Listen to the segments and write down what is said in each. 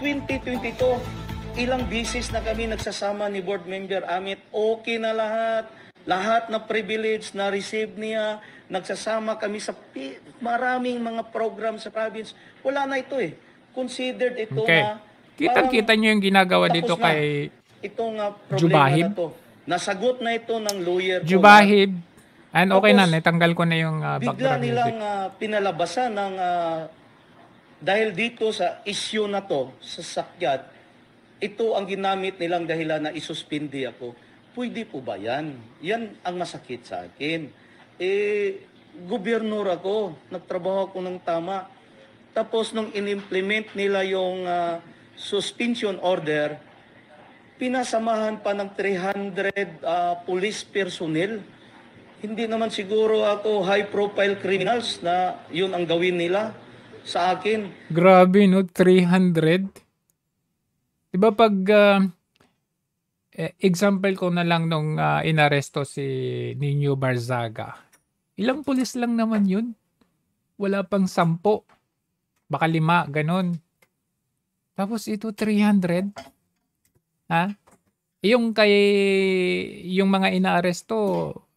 2022, ilang bisis na kami nagsasama ni Board Member Amit. Okay na lahat. Lahat na privilege na receive niya, nagsasama kami sa maraming mga program sa province. Wala na ito eh. Considered ito okay. na Kita-kita niyo yung ginagawa dito na. kay itong uh, problema Jubahib. na Nasagot na ito ng lawyer Jubahib. ko. And okay Tapos, na, natanggal ko na yung uh, bigla background nilang music. uh, pinalabasan ng uh, dahil dito sa issue na to, sa sakyat, ito ang ginamit nilang dahilan na isuspindi ako. Pwede po ba yan? Yan ang masakit sa akin. Eh, gobernur ako. Nagtrabaho ako ng tama. Tapos nung inimplement nila yung uh, suspension order, pinasamahan pa ng 300 uh, ah, police personnel. Hindi naman siguro ako high profile criminals na yun ang gawin nila sa akin. Grabe, no? 300? Diba pag... Uh, example ko na lang nung uh, inaresto si Ninyo Barzaga. Ilang pulis lang naman yun? Wala pang sampo. Baka lima, ganun. Tapos ito 300? Ha? Yung kay yung mga inaaresto,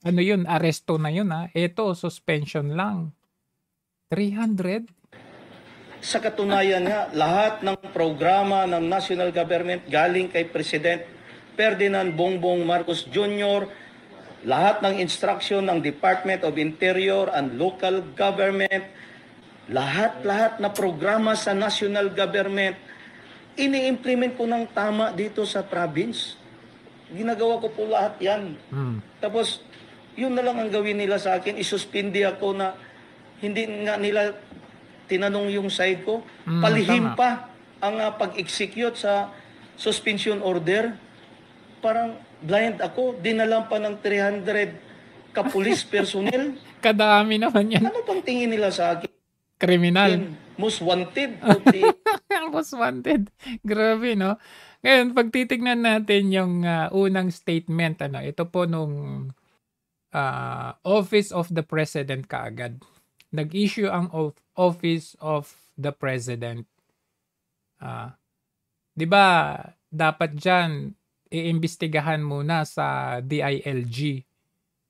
ano yun, aresto na yun ha. Ito suspension lang. 300? Sa katunayan nga, lahat ng programa ng national government galing kay President Ferdinand Bongbong Marcos Jr., lahat ng instruction ng Department of Interior and local government, lahat-lahat na programa sa national government, ini-implement ko ng tama dito sa province. Ginagawa ko po lahat yan. Hmm. Tapos, yun na lang ang gawin nila sa akin. Isuspindi ako na hindi nga nila tinanong yung side ko, mm, palihim tama. pa ang uh, pag-execute sa suspension order. Parang blind ako, dinalan pa ng 300 kapulis personnel. Kadami naman yan. Ano pang tingin nila sa akin? Kriminal. most wanted. most wanted. Grabe, no? Ngayon, pag titignan natin yung uh, unang statement, ano, ito po nung uh, Office of the President kaagad nag-issue ang of Office of the President. Uh, 'Di ba? Dapat diyan iimbestigahan muna sa DILG.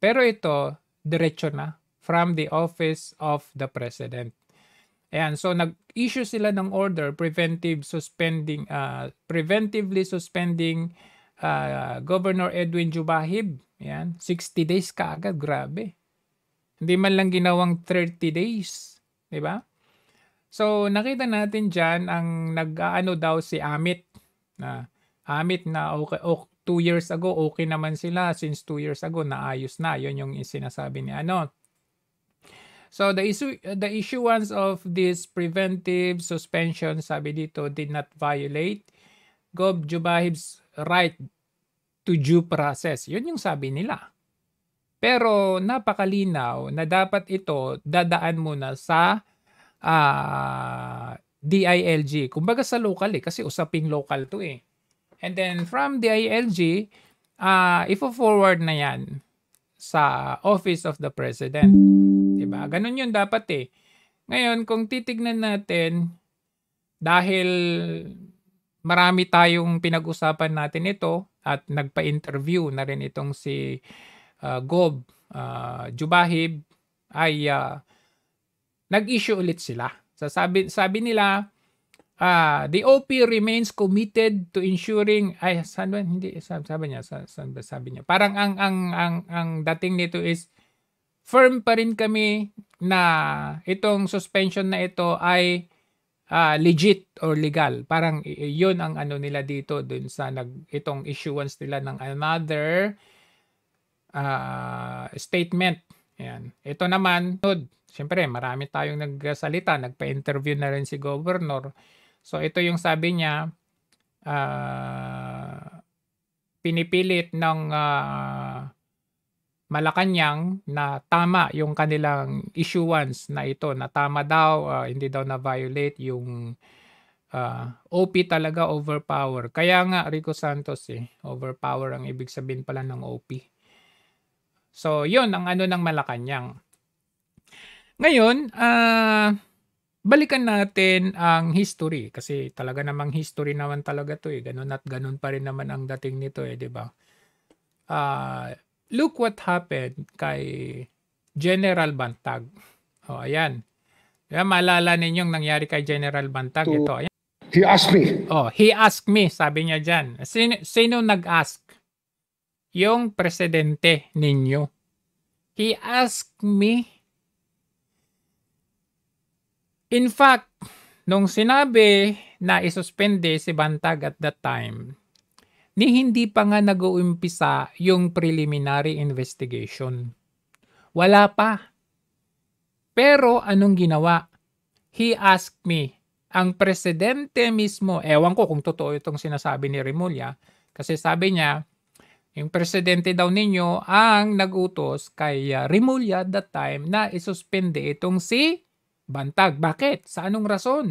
Pero ito, diretso na from the Office of the President. Ayan, so nag-issue sila ng order preventive suspending uh, preventively suspending uh, Governor Edwin Jubahib. Ayan, 60 days kaagad, grabe. Hindi man lang ginawang 30 days, 'di ba? So nakita natin diyan ang nag-aano daw si Amit na Amit na okay, okay two years ago okay naman sila since two years ago naayos na Yun yung sinasabi ni ano So the issue the issuance of this preventive suspension sabi dito did not violate Gob Jubahib's right to due process. Yun yung sabi nila. Pero napakalinaw na dapat ito dadaan muna sa uh, ah, DILG. Kumbaga sa local eh, kasi usaping local to eh. And then from DILG, uh, ah, ipo forward na yan sa Office of the President. Diba? Ganun yun dapat eh. Ngayon, kung titignan natin, dahil marami tayong pinag-usapan natin ito at nagpa-interview na rin itong si uh, Gob, uh, Jubahib ay uh, nag-issue ulit sila. So sabi, sabi nila, uh, the OP remains committed to ensuring ay saan ba hindi sabi, sabi niya sa, saan ba sabi niya. Parang ang ang ang ang dating nito is firm pa rin kami na itong suspension na ito ay uh, legit or legal. Parang 'yun ang ano nila dito dun sa nag itong issuance nila ng another uh, statement. Ayan. Ito naman, syempre marami tayong nagsalita, nagpa-interview na rin si Governor. So ito yung sabi niya, uh, pinipilit ng uh, Malacanang na tama yung kanilang issuance na ito, na tama daw, uh, hindi daw na-violate yung uh, OP talaga overpower. Kaya nga Rico Santos eh, overpower ang ibig sabihin pala ng OP. So, yon ang ano ng Malacanang. Ngayon, ah... Uh, balikan natin ang history kasi talaga namang history naman talaga to eh. Ganun at ganun pa rin naman ang dating nito eh, 'di ba? Uh, look what happened kay General Bantag. Oh, ayan. Kaya maalala ninyong nangyari kay General Bantag to, ito. Ayan. He asked me. Oh, he asked me, sabi niya diyan. Sino, sino nag-ask? yung presidente ninyo. He asked me. In fact, nung sinabi na isuspende si Bantag at that time, ni hindi pa nga nag-uumpisa yung preliminary investigation. Wala pa. Pero anong ginawa? He asked me, ang presidente mismo, ewan ko kung totoo itong sinasabi ni Remulla, kasi sabi niya, yung presidente daw ninyo ang nag-utos kay uh, ah, Rimulya that time na isuspende itong si Bantag. Bakit? Sa anong rason?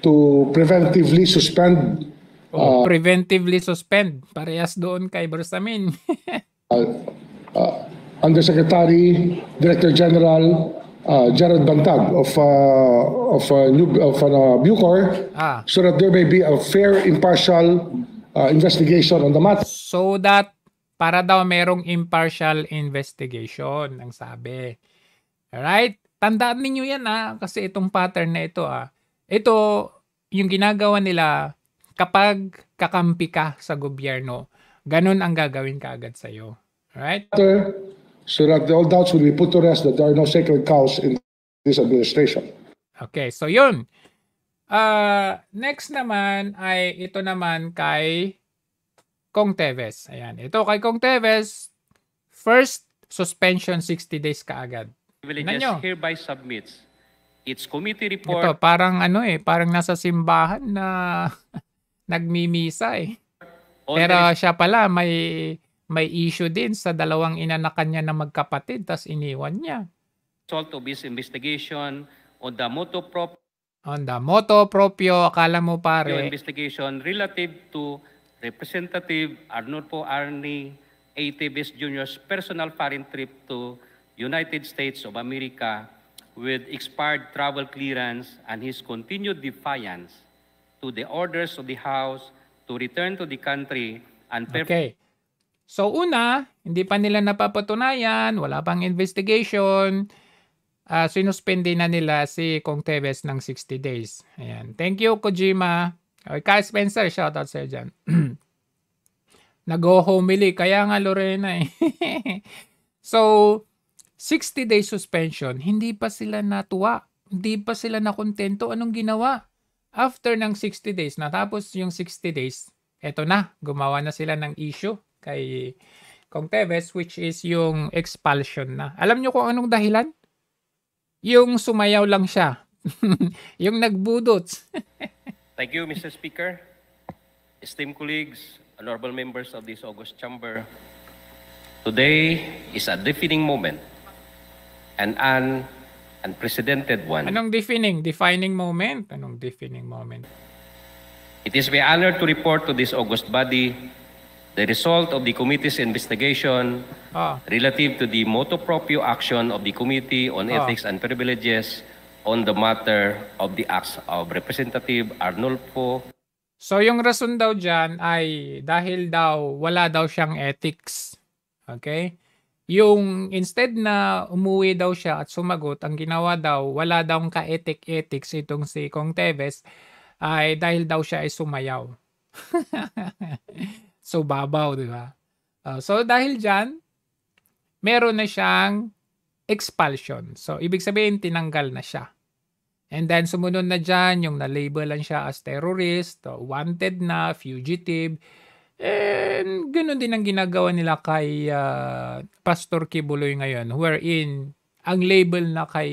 To preventively suspend. Uh, oh, o ah, preventively suspend. Parehas doon kay Bersamin. uh, ah, uh, Undersecretary, Director General uh, Jared Bantag of uh, of uh, New, of uh, Bucor, ah. so that there may be a fair, impartial uh, investigation on the matter. So that para daw merong impartial investigation, ang sabi. Alright? Tandaan ninyo yan ha, ah, kasi itong pattern na ito ha. Ah. Ito, yung ginagawa nila kapag kakampi ka sa gobyerno, ganun ang gagawin ka agad sa'yo. Alright? So that all doubts will be put to rest that there are no sacred cows in this administration. Okay, so yun. Uh, next naman ay ito naman kay Kong Teves. Ayan, ito kay Kong Teves, first suspension 60 days kaagad. Villages Nanyo. hereby submits its committee report. Ito, parang ano eh, parang nasa simbahan na nagmimisa eh. Pero the... siya pala may may issue din sa dalawang inanakan niya na magkapatid tas iniwan niya. Result of his investigation on the motor prop Honda. Moto proprio, akala mo pare. Yung investigation relative to Representative Arnulfo Arni A.T.B.S. Tibis Jr.'s personal foreign trip to United States of America with expired travel clearance and his continued defiance to the orders of the House to return to the country and... Okay. So una, hindi pa nila napapatunayan, wala pang investigation, uh, ah, sinuspende na nila si Kong Teves ng 60 days. Ayan. Thank you, Kojima. Okay, Kyle Spencer, shoutout sa'yo dyan. Nag-homily. Kaya nga, Lorena eh. so, 60 day suspension, hindi pa sila natuwa. Hindi pa sila nakontento. Anong ginawa? After ng 60 days, natapos yung 60 days, eto na, gumawa na sila ng issue kay Kong Teves, which is yung expulsion na. Alam nyo kung anong dahilan? Yung sumayaw lang siya. yung nagbudots. Thank you, Mr. Speaker. Esteemed colleagues, honorable members of this August chamber, today is a defining moment and an unprecedented one. Anong defining? Defining moment? Anong defining moment? It is my honor to report to this August body the result of the committee's investigation Ah. relative to the motu proprio action of the Committee on ah. Ethics and Privileges on the matter of the acts of Representative Arnulfo So yung rason daw dyan ay dahil daw wala daw siyang ethics. Okay? Yung instead na umuwi daw siya at sumagot, ang ginawa daw, wala daw ka-ethic-ethics itong si Kong Teves ay dahil daw siya ay sumayaw. So, babaw, di ba? Uh, so, dahil dyan, meron na siyang expulsion. So, ibig sabihin, tinanggal na siya. And then, sumunod na dyan, yung na-labelan siya as terrorist, o wanted na, fugitive. And ganun din ang ginagawa nila kay uh, Pastor Kibuloy ngayon, wherein ang label na kay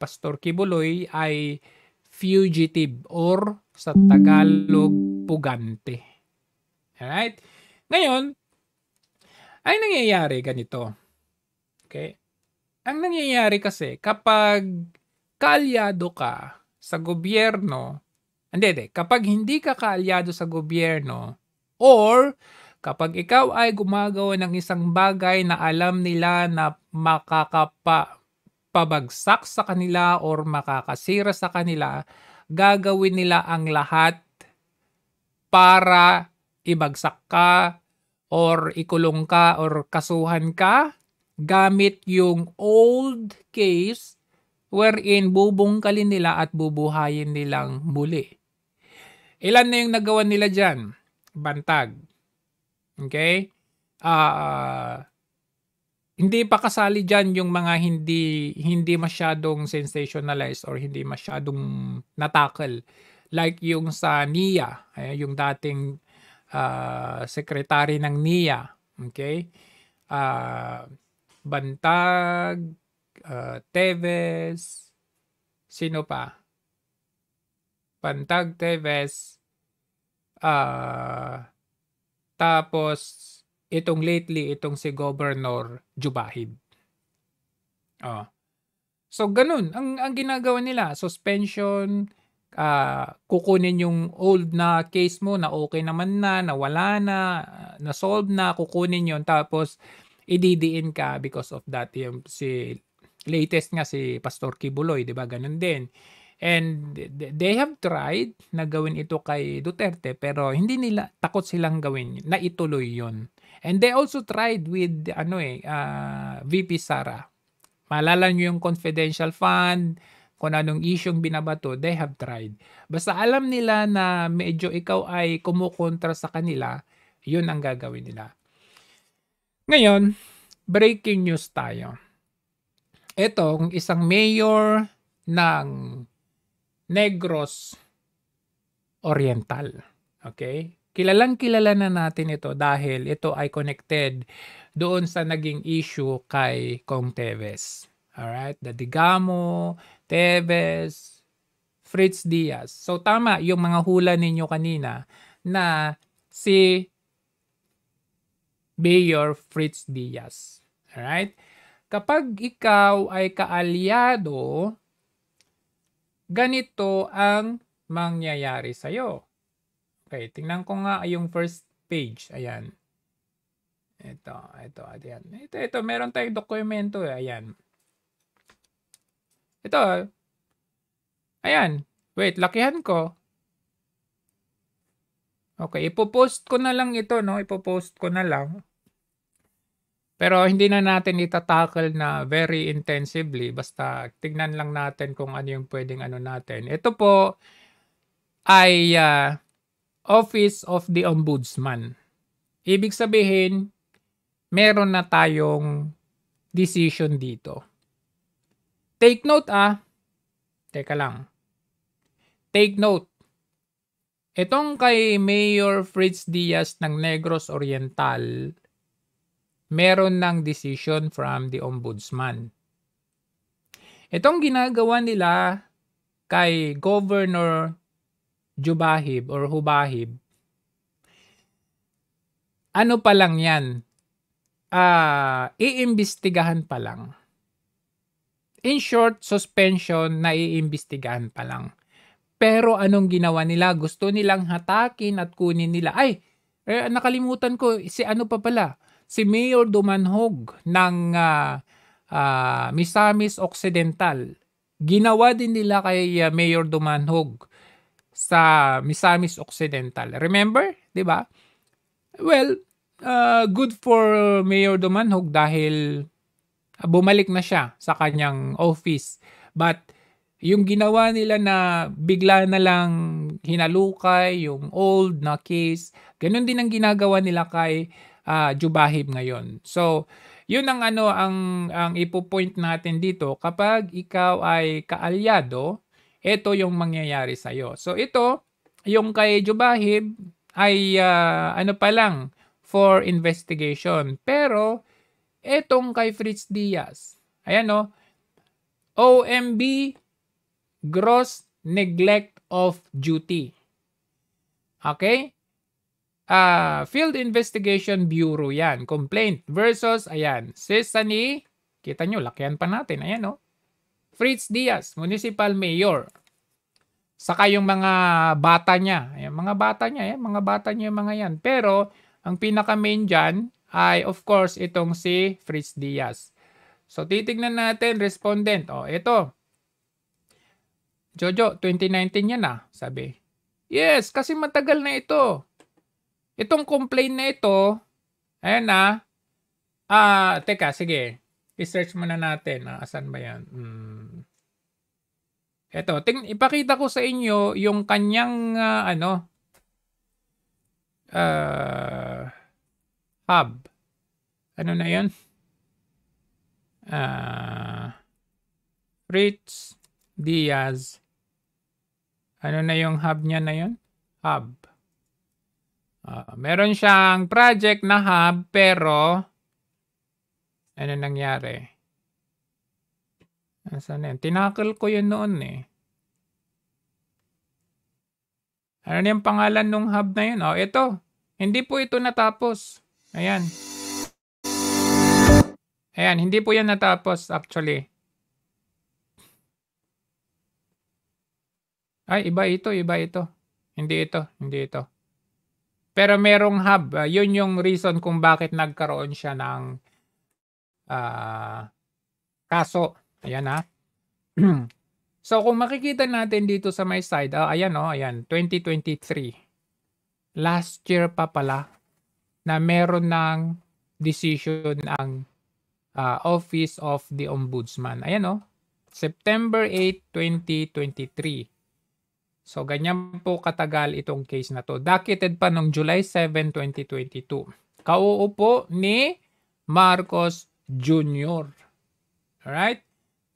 Pastor Kibuloy ay fugitive or sa Tagalog, pugante. Alright? Ngayon, ang nangyayari ganito. Okay? Ang nangyayari kasi kapag kaalyado ka sa gobyerno, hindi, hindi, kapag hindi ka kaalyado sa gobyerno or kapag ikaw ay gumagawa ng isang bagay na alam nila na makakapa pabagsak sa kanila or makakasira sa kanila, gagawin nila ang lahat para ibagsak ka, or ikulong ka, or kasuhan ka, gamit yung old case wherein bubungkalin nila at bubuhayin nilang muli. Ilan na yung nagawa nila dyan? Bantag. Okay? Uh, hindi pa kasali dyan yung mga hindi, hindi masyadong sensationalized or hindi masyadong natakal. Like yung sa NIA, yung dating uh, secretary ng NIA. Okay? Uh, Bantag, uh, ah, Teves, sino pa? Bantag, Teves, uh, tapos itong lately, itong si Governor Jubahid. Oh. So, ganun. Ang, ang ginagawa nila, suspension, uh, kukunin yung old na case mo na okay naman na, nawala na, na-solve na, kukunin yon tapos ididiin ka because of that yung si latest nga si Pastor Kibuloy, 'di ba? Ganun din. And they have tried na gawin ito kay Duterte pero hindi nila takot silang gawin na ituloy 'yon. And they also tried with ano eh uh, ah, VP Sara. Malala niyo yung confidential fund, kung anong isyong binabato, they have tried. Basta alam nila na medyo ikaw ay kumukontra sa kanila, yun ang gagawin nila. Ngayon, breaking news tayo. Ito, isang mayor ng Negros Oriental. Okay? Kilalang kilala na natin ito dahil ito ay connected doon sa naging issue kay Kong Teves. Alright? The Digamo, Tevez, Fritz Diaz. So tama yung mga hula ninyo kanina na si Mayor Fritz Diaz. Alright? Kapag ikaw ay kaalyado, ganito ang mangyayari sa'yo. Okay, tingnan ko nga yung first page. Ayan. Ito, ito, ayan. Ito, ito, meron tayong dokumento. Eh. Ayan. Ito. Ah. Ayan. Wait, lakihan ko. Okay, ipopost ko na lang ito, no? Ipopost ko na lang. Pero hindi na natin itatackle na very intensively. Basta tignan lang natin kung ano yung pwedeng ano natin. Ito po ay uh, Office of the Ombudsman. Ibig sabihin, meron na tayong decision dito. Take note ah. Teka lang. Take note. Itong kay Mayor Fritz Diaz ng Negros Oriental, meron ng decision from the Ombudsman. Itong ginagawa nila kay Governor Jubahib or Hubahib, ano pa lang yan, uh, iimbestigahan pa lang In short, suspension na iimbestigahan pa lang. Pero anong ginawa nila? Gusto nilang hatakin at kunin nila. Ay, eh, nakalimutan ko, si ano pa pala? Si Mayor Dumanhog ng uh, uh, Misamis Occidental. Ginawa din nila kay uh, Mayor Dumanhog sa Misamis Occidental. Remember? ba? Diba? Well, uh, good for Mayor Dumanhog dahil bumalik na siya sa kanyang office. But yung ginawa nila na bigla na lang hinalukay yung old na case, ganun din ang ginagawa nila kay uh, Jubahib ngayon. So, yun ang ano ang ang ipo-point natin dito kapag ikaw ay kaalyado, ito yung mangyayari sa iyo. So ito, yung kay Jubahib ay uh, ano pa lang for investigation. Pero Etong kay Fritz Diaz. Ayan o. Oh. OMB, gross neglect of duty. Okay? Uh, Field Investigation Bureau yan. Complaint versus, ayan, sisa kita nyo, lakihan pa natin. Ayan o. Oh. Fritz Diaz, Municipal Mayor. Saka yung mga bata niya. Ayan, mga bata niya, ayan, mga bata niya yung mga yan. Pero, ang pinaka-main dyan, ay of course itong si Fritz Diaz. So titingnan natin respondent. Oh, ito. Jojo, 2019 yan ah, sabi. Yes, kasi matagal na ito. Itong complaint na ito, ayan na. Ah. ah, teka, sige. I-search muna natin. Ah, asan ba yan? Hmm. Ito, ting ipakita ko sa inyo yung kanyang uh, ano uh, Hub. Ano na yun? Uh, Fritz Diaz. Ano na yung hub niya na yun? Hub. Uh, meron siyang project na hub pero ano nangyari? Asan yun? Tinakal ko yun noon eh. Ano yung pangalan ng hub na yun? Oh, ito. Hindi po ito natapos. Ayan. Ayan, hindi po yan natapos actually. Ay, iba ito, iba ito. Hindi ito, hindi ito. Pero merong hub. Uh, yun yung reason kung bakit nagkaroon siya ng uh, kaso. Ayan ha. Ah. so kung makikita natin dito sa my side, uh, ayan o, oh, ayan, 2023. Last year pa pala na meron ng decision ang uh, Office of the Ombudsman. Ayan o, oh. September 8, 2023. So, ganyan po katagal itong case na to. Docketed pa noong July 7, 2022. Kauupo ni Marcos Jr. Alright?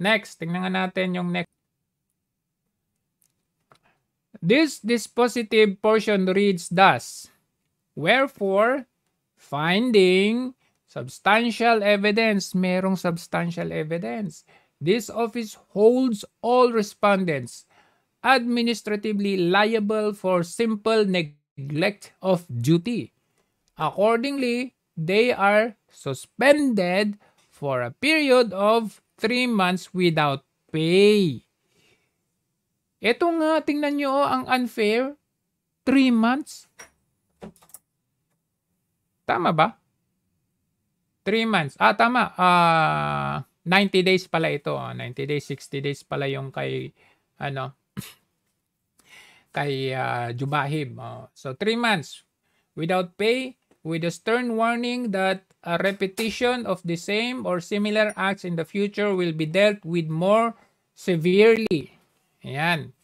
Next, tingnan nga natin yung next. This dispositive portion reads thus, Wherefore, Finding substantial evidence. Merong substantial evidence. This office holds all respondents administratively liable for simple neglect of duty. Accordingly, they are suspended for a period of 3 months without pay. Ito nga, tingnan nyo oh, ang unfair. 3 months. Tama ba? 3 months. Ah, tama. Ah, uh, 90 days pala ito. 90 days, 60 days pala yung kay, ano, kay uh, Jubahib. Uh, so, 3 months without pay with a stern warning that a repetition of the same or similar acts in the future will be dealt with more severely. Ayan.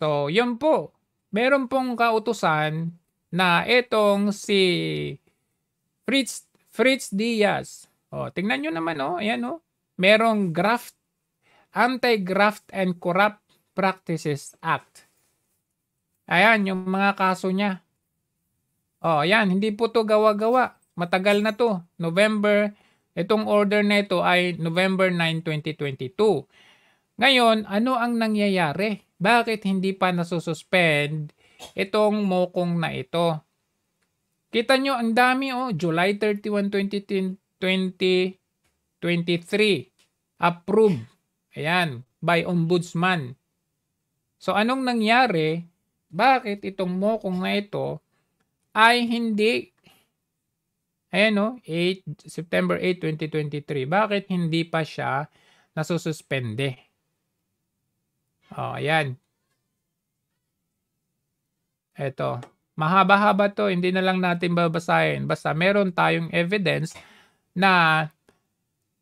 So, yun po. Meron pong kautusan na etong si Fritz Fritz Diaz. Oh, tingnan niyo naman, oh, Ayan, oh. Merong graft, Anti-Graft and Corrupt Practices Act. Ayan, yung mga kaso niya. Oh, ayan. Hindi po to gawa-gawa. Matagal na to. November, itong order na ito ay November 9, 2022. Ngayon, ano ang nangyayari? Bakit hindi pa nasususpend itong mokong na ito. Kita nyo, ang dami oh, July 31, 2023, approved. Ayan, by ombudsman. So anong nangyari? Bakit itong mokong na ito ay hindi Ayan no, 8, September 8, 2023. Bakit hindi pa siya nasususpende? Oh, ayan. Eto, mahaba-haba to, hindi na lang natin babasahin. Basta meron tayong evidence na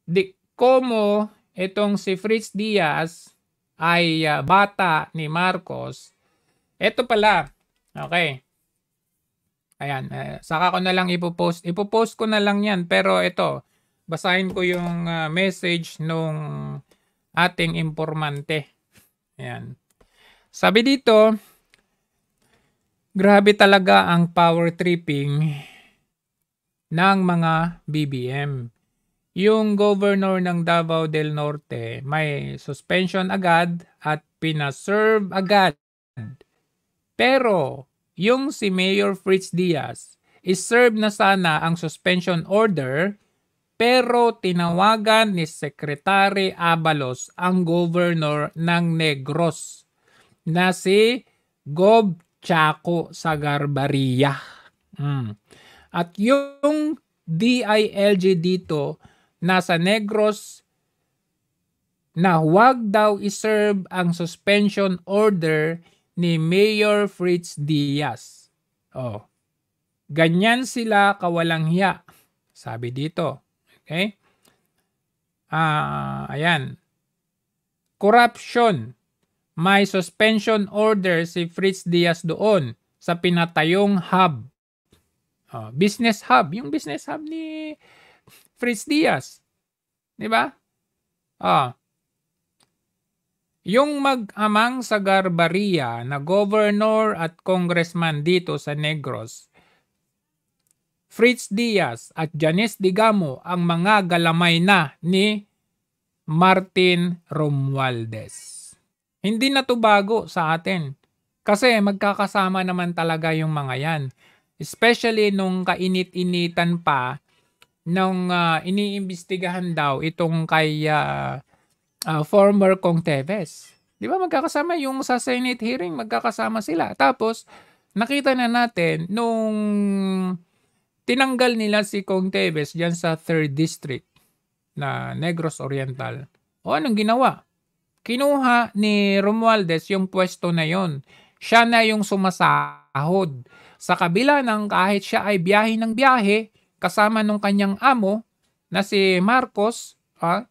di, komo itong si Fritz Diaz ay uh, bata ni Marcos. Eto pala, okay. Ayan, uh, saka ko na lang ipopost. Ipopost ko na lang yan, pero ito, basahin ko yung uh, message nung ating impormante. Ayan. Sabi dito, Grabe talaga ang power tripping ng mga BBM. Yung governor ng Davao del Norte may suspension agad at pinaserve agad. Pero yung si Mayor Fritz Diaz iserve na sana ang suspension order pero tinawagan ni Secretary Abalos ang governor ng Negros na si Gov Chaco sa Sagarbaria. Mm. At yung DILG dito, nasa Negros na huwag daw iserve ang suspension order ni Mayor Fritz Diaz. Oh. Ganyan sila kawalang hiya. Sabi dito. Okay? Ah, ayan. Corruption may suspension order si Fritz Diaz doon sa pinatayong hub. Uh, business hub, yung business hub ni Fritz Diaz. 'Di ba? Ah. Yung mag-amang sa Garbaria na governor at congressman dito sa Negros, Fritz Diaz at Janice Digamo ang mga galamay na ni Martin Romualdez. Hindi na to bago sa atin. Kasi magkakasama naman talaga yung mga yan. Especially nung kainit-initan pa, nung uh, iniimbestigahan daw itong kay uh, uh, former Kong Teves. Di ba magkakasama yung sa Senate hearing, magkakasama sila. Tapos, nakita na natin nung tinanggal nila si Kong Teves dyan sa 3rd District na Negros Oriental. O anong ginawa? kinuha ni Romualdez yung pwesto na yon. Siya na yung sumasahod. Sa kabila ng kahit siya ay biyahe ng biyahe, kasama nung kanyang amo na si Marcos, ha,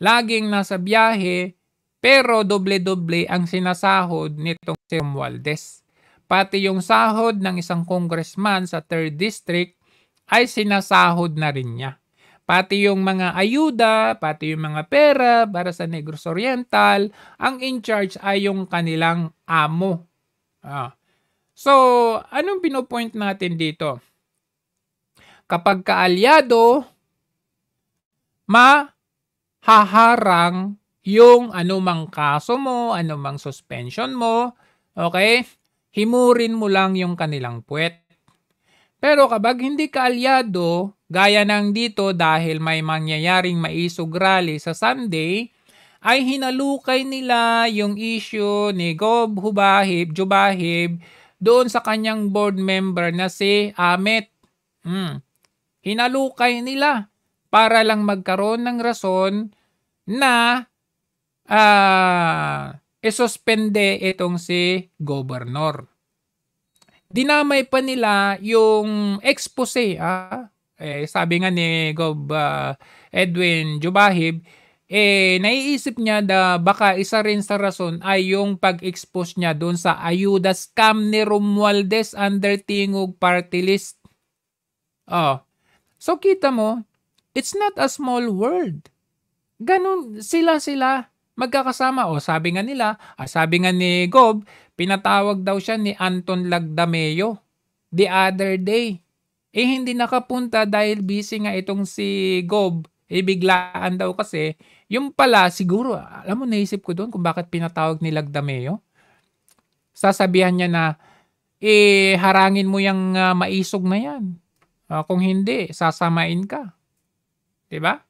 laging nasa biyahe, pero doble-doble ang sinasahod nitong si Romualdez. Pati yung sahod ng isang congressman sa 3rd district ay sinasahod na rin niya. Pati yung mga ayuda, pati yung mga pera para sa Negros Oriental, ang in charge ay yung kanilang amo. Ah. So, anong pinopoint natin dito? Kapag kaalyado, mahaharang yung anumang kaso mo, anumang suspension mo, okay? Himurin mo lang yung kanilang puwet. Pero kapag hindi kaalyado, Gaya ng dito dahil may mangyayaring maisog rally sa Sunday, ay hinalukay nila yung issue ni Gob Hubahib, Jubahib doon sa kanyang board member na si Amit. Hmm. Hinalukay nila para lang magkaroon ng rason na uh, esospende itong si governor. Dinamay pa nila yung expose ah, eh, sabi nga ni Gov uh, ah, Edwin Jubahib, eh, naiisip niya na baka isa rin sa rason ay yung pag-expose niya doon sa ayuda scam ni Romualdez under Tingog Party List. Oh. So kita mo, it's not a small world. Ganun sila-sila magkakasama. O sabi nga nila, ah, sabi nga ni Gob, pinatawag daw siya ni Anton Lagdameo the other day eh hindi nakapunta dahil busy nga itong si Gob. Eh biglaan daw kasi. Yung pala siguro, alam mo naisip ko doon kung bakit pinatawag ni Lagdameo. Sasabihan niya na, eh harangin mo yung uh, maisog na yan. Uh, kung hindi, sasamain ka. 'Di ba?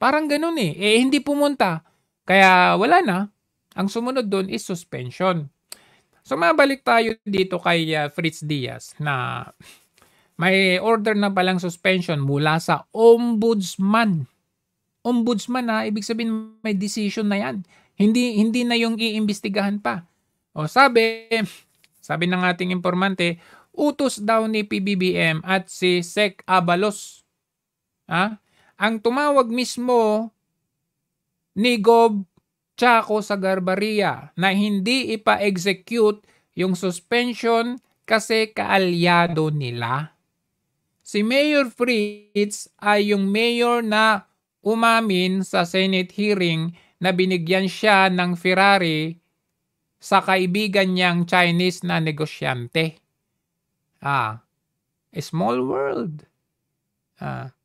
Parang ganun eh. Eh hindi pumunta. Kaya wala na. Ang sumunod doon is suspension. So mabalik tayo dito kay uh, Fritz Diaz na may order na palang suspension mula sa ombudsman. Ombudsman na ibig sabihin may decision na yan. Hindi hindi na yung iimbestigahan pa. O sabi, sabi ng ating impormante, utos daw ni PBBM at si Sec Abalos. Ha? Ang tumawag mismo ni Gob Chaco sa Garbaria na hindi ipa-execute yung suspension kasi kaalyado nila Si Mayor Fritz ay yung mayor na umamin sa Senate hearing na binigyan siya ng Ferrari sa kaibigan niyang Chinese na negosyante. Ah, a small world. Ah.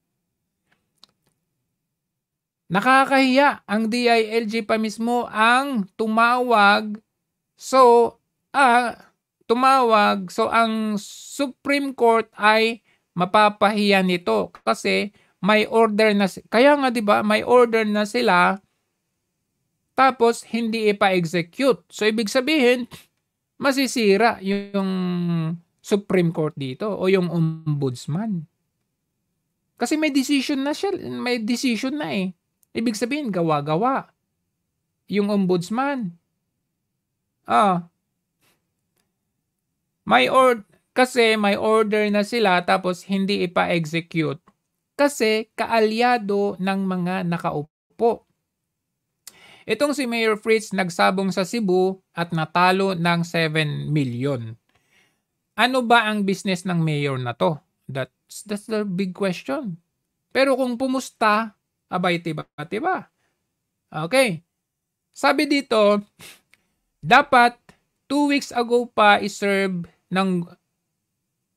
Nakakahiya ang DILG pa mismo ang tumawag so ah, tumawag so ang Supreme Court ay mapapahiya nito kasi may order na kaya nga 'di ba may order na sila tapos hindi ipa-execute. So ibig sabihin masisira yung Supreme Court dito o yung ombudsman. Kasi may decision na siya, may decision na eh. Ibig sabihin gawa-gawa yung ombudsman. Ah. May order kasi may order na sila tapos hindi ipa-execute. Kasi kaalyado ng mga nakaupo. Itong si Mayor Fritz nagsabong sa Cebu at natalo ng 7 million. Ano ba ang business ng mayor na to? That's, that's the big question. Pero kung pumusta, abay tiba-tiba. Okay. Sabi dito, dapat 2 weeks ago pa iserve ng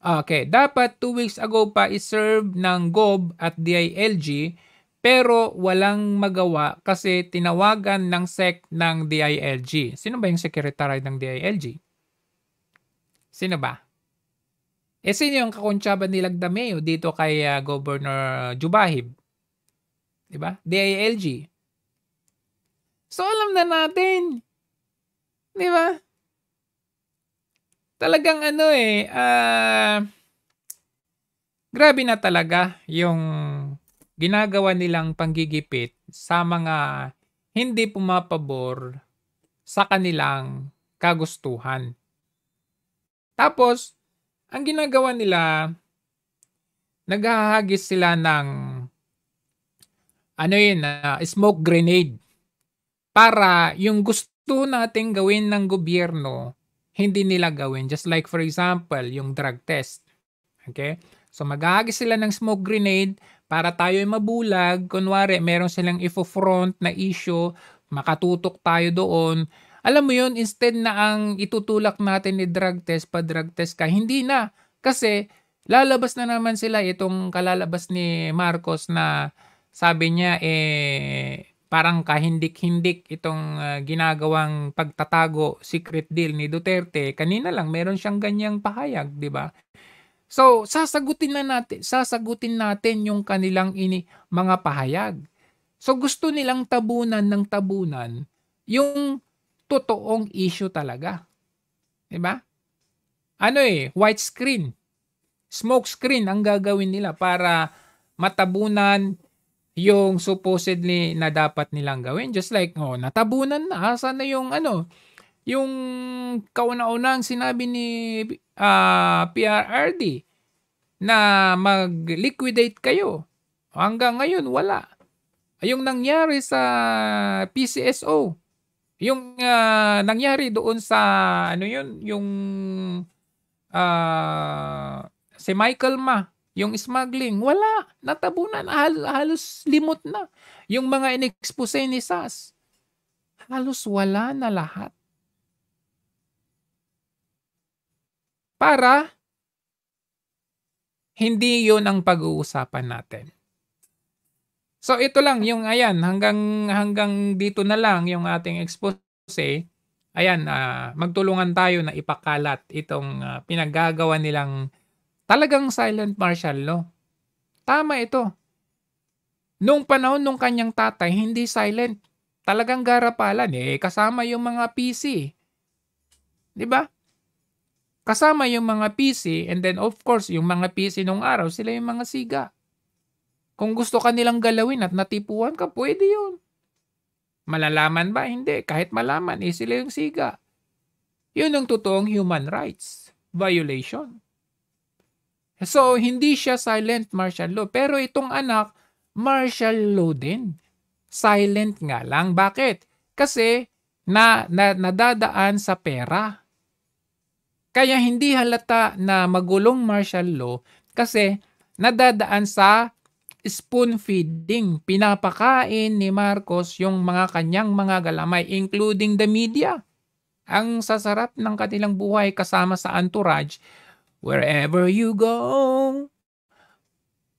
Okay, dapat 2 weeks ago pa iserve ng GOB at DILG pero walang magawa kasi tinawagan ng SEC ng DILG. Sino ba yung secretary ng DILG? Sino ba? Eh sino yung kakontsaba ni Lagdameo dito kay uh, Governor Jubahib? Di ba? DILG. So alam na natin. Di ba? talagang ano eh, uh, grabe na talaga yung ginagawa nilang panggigipit sa mga hindi pumapabor sa kanilang kagustuhan. Tapos, ang ginagawa nila, naghahagis sila ng ano yun, uh, smoke grenade para yung gusto nating gawin ng gobyerno hindi nila gawin. Just like for example, yung drug test. Okay? So maghahagis sila ng smoke grenade para tayo ay mabulag. Kunwari, meron silang ifo-front na issue, makatutok tayo doon. Alam mo yun, instead na ang itutulak natin ni drug test, pa drug test ka, hindi na. Kasi lalabas na naman sila itong kalalabas ni Marcos na sabi niya eh parang kahindik-hindik itong uh, ginagawang pagtatago secret deal ni Duterte. Kanina lang meron siyang ganyang pahayag, 'di ba? So, sasagutin na natin, sasagutin natin yung kanilang ini mga pahayag. So, gusto nilang tabunan ng tabunan yung totoong issue talaga. 'Di ba? Ano eh, white screen. Smoke screen ang gagawin nila para matabunan yung supposedly na dapat nilang gawin. Just like, oh, natabunan na. Asa na yung ano, yung kauna-unang sinabi ni uh, ah, PRRD na mag-liquidate kayo. Hanggang ngayon, wala. Yung nangyari sa PCSO, yung uh, nangyari doon sa, ano yun, yung uh, si Michael Ma, yung smuggling, wala. Natabunan, hal- halos limot na. Yung mga inexpose ni SAS, halos wala na lahat. Para hindi yon ang pag-uusapan natin. So ito lang yung ayan hanggang hanggang dito na lang yung ating expose. Ayan, uh, magtulungan tayo na ipakalat itong uh, pinagagawa nilang Talagang silent martial law. Tama ito. Noong panahon nung kanyang tatay, hindi silent. Talagang garapalan eh, kasama yung mga PC. 'Di ba? Kasama yung mga PC and then of course yung mga PC nung araw, sila yung mga siga. Kung gusto ka nilang galawin at natipuan ka, pwede yun. Malalaman ba? Hindi. Kahit malaman, eh sila yung siga. Yun ang totoong human rights violation. So, hindi siya silent martial law. Pero itong anak, martial law din. Silent nga lang. Bakit? Kasi na, na nadadaan sa pera. Kaya hindi halata na magulong martial law kasi nadadaan sa spoon feeding. Pinapakain ni Marcos yung mga kanyang mga galamay including the media. Ang sasarap ng kanilang buhay kasama sa entourage wherever you go.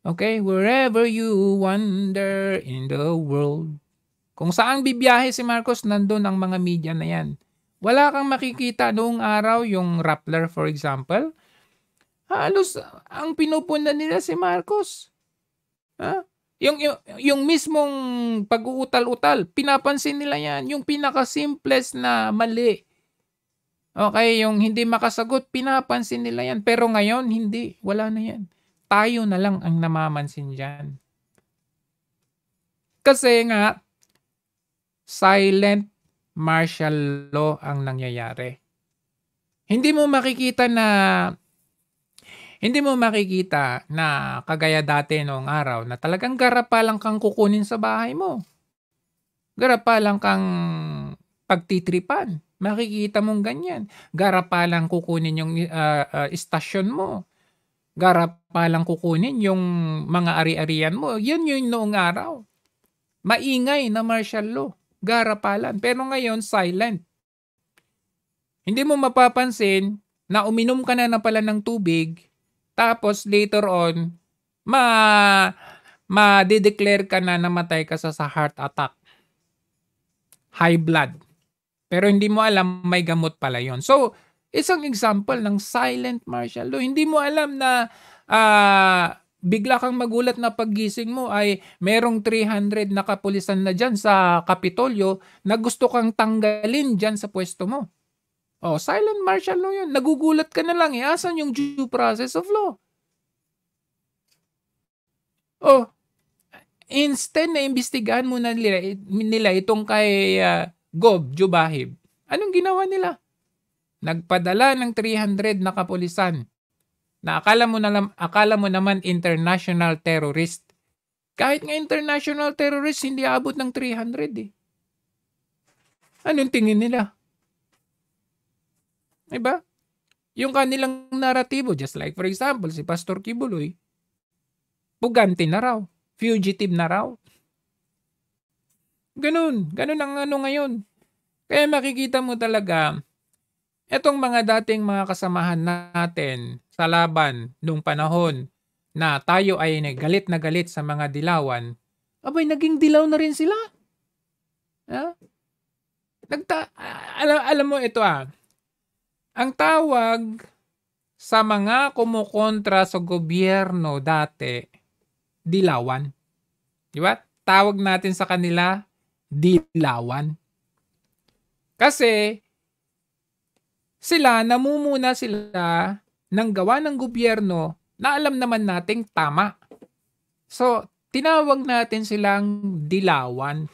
Okay, wherever you wander in the world. Kung saan bibiyahe si Marcos, nandun ang mga media na yan. Wala kang makikita noong araw, yung Rappler for example. Halos ang pinupunan nila si Marcos. Ha? Yung, yung, yung mismong pag-uutal-utal, pinapansin nila yan. Yung pinakasimplest na mali Okay, yung hindi makasagot, pinapansin nila yan. Pero ngayon, hindi. Wala na yan. Tayo na lang ang namamansin dyan. Kasi nga, silent martial law ang nangyayari. Hindi mo makikita na hindi mo makikita na kagaya dati noong araw na talagang lang kang kukunin sa bahay mo. lang kang pagtitripan. Makikita mong ganyan. Gara pa lang kukunin yung uh, uh, Gara pa lang kukunin yung mga ari-arian mo. Yun yun noong araw. Maingay na martial law. Gara pa lang. Pero ngayon, silent. Hindi mo mapapansin na uminom ka na na pala ng tubig. Tapos later on, ma ma-declare ka na namatay ka sa, sa heart attack. High blood pero hindi mo alam may gamot pala yon. So, isang example ng silent martial law. Hindi mo alam na uh, bigla kang magulat na paggising mo ay merong 300 na kapulisan na dyan sa Kapitolyo na gusto kang tanggalin dyan sa pwesto mo. Oh, silent martial law yun. Nagugulat ka na lang. Eh. Asan yung due process of law? Oh, instead na imbestigahan mo na nila, nila itong kay uh, Gob Jubahib. Anong ginawa nila? Nagpadala ng 300 na kapulisan na akala mo, na, akala mo naman international terrorist. Kahit nga international terrorist, hindi abot ng 300 eh. Anong tingin nila? Diba? Yung kanilang naratibo, just like for example, si Pastor Kibuloy, Puganti na raw, fugitive na raw, Ganun, ganun ang ano ngayon. Kaya makikita mo talaga, etong mga dating mga kasamahan natin sa laban nung panahon na tayo ay galit na galit sa mga dilawan, abay naging dilaw na rin sila. Ha? Nagta alam, alam mo ito ah. Ang tawag sa mga kumukontra sa gobyerno dati, dilawan. Di ba? Tawag natin sa kanila, dilawan. Kasi sila namumuna sila ng gawa ng gobyerno na alam naman nating tama. So, tinawag natin silang dilawan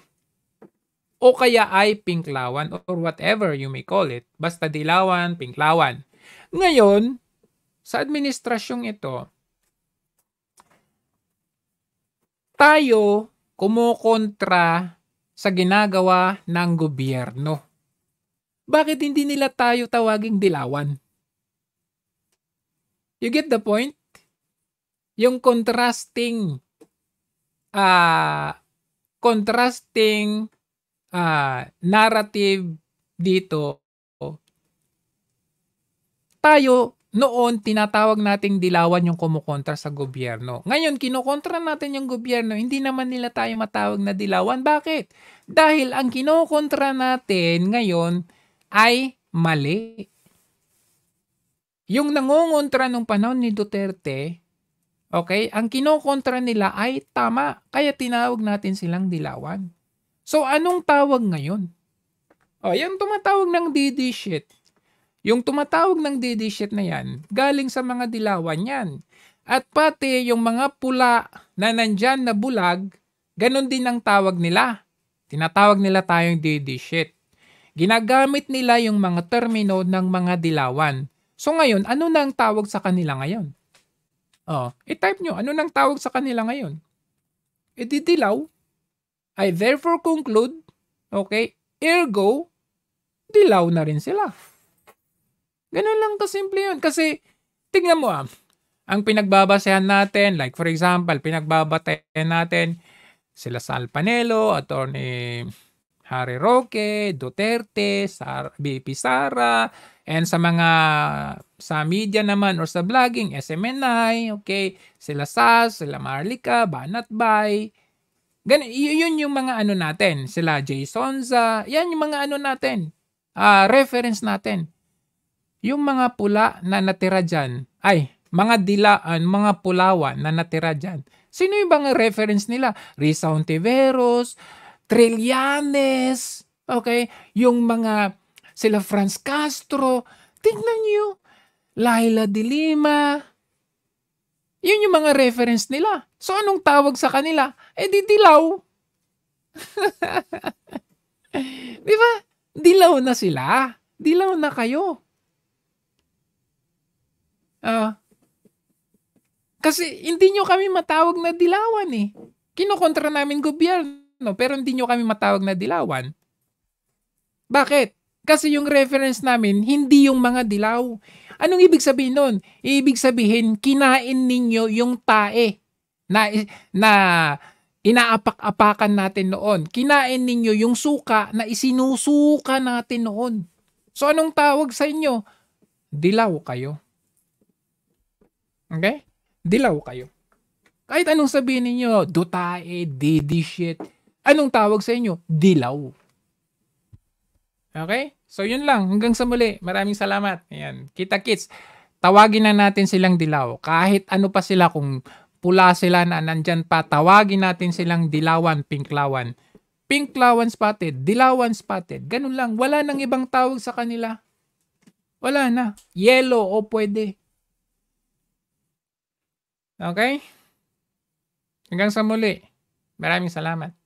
o kaya ay pinklawan or whatever you may call it. Basta dilawan, pinklawan. Ngayon, sa administrasyong ito, tayo kumukontra sa ginagawa ng gobyerno. Bakit hindi nila tayo tawaging dilawan? You get the point? Yung contrasting uh, contrasting uh, narrative dito tayo noon tinatawag nating dilawan yung kumukontra sa gobyerno. Ngayon, kinokontra natin yung gobyerno, hindi naman nila tayo matawag na dilawan. Bakit? Dahil ang kinokontra natin ngayon ay mali. Yung nangungontra nung panahon ni Duterte, okay, ang kinokontra nila ay tama. Kaya tinawag natin silang dilawan. So, anong tawag ngayon? O, oh, yung tumatawag ng DD shit yung tumatawag ng DD shit na yan, galing sa mga dilawan yan. At pati yung mga pula na nandyan na bulag, ganun din ang tawag nila. Tinatawag nila tayong DD shit. Ginagamit nila yung mga termino ng mga dilawan. So ngayon, ano na ang tawag sa kanila ngayon? Oh, i-type nyo, ano nang tawag sa kanila ngayon? E di dilaw. I therefore conclude, okay, ergo, dilaw na rin sila. Ganun lang kasimple yun. Kasi, tingnan mo ah, ang pinagbabasehan natin, like for example, pinagbabatayan natin sila Sal Panelo, Attorney Harry Roque, Duterte, Sar BP Sara, and sa mga sa media naman or sa vlogging, SMNI, okay, sila SAS, sila Marlica, Banat Bay, Gan yun yung mga ano natin, sila Jay Sonza, yan yung mga ano natin, uh, reference natin yung mga pula na natira dyan, ay, mga dilaan, mga pulawan na natira dyan, sino yung mga reference nila? Risa Ontiveros, Trillanes, okay? Yung mga sila Franz Castro, tingnan nyo, Laila de Lima, yun yung mga reference nila. So anong tawag sa kanila? Eh di dilaw. di ba? Dilaw na sila. Dilaw na kayo. Uh, kasi hindi nyo kami matawag na dilawan eh. Kinokontra namin gobyerno pero hindi nyo kami matawag na dilawan. Bakit? Kasi yung reference namin, hindi yung mga dilaw. Anong ibig sabihin nun? Ibig sabihin, kinain ninyo yung tae na, na inaapak-apakan natin noon. Kinain ninyo yung suka na isinusuka natin noon. So anong tawag sa inyo? Dilaw kayo. Okay? Dilaw kayo. Kahit anong sabihin niyo, dutae, didi shit, anong tawag sa inyo? Dilaw. Okay? So yun lang, hanggang sa muli. Maraming salamat. Ayan. Kita kids, tawagin na natin silang dilaw. Kahit ano pa sila, kung pula sila na nandyan pa, tawagin natin silang dilawan, pinklawan. Pinklawan spotted, dilawan spotted. Ganun lang. Wala nang ibang tawag sa kanila. Wala na. Yellow o pwede. Okay? Hanggang sa muli. Maraming salamat.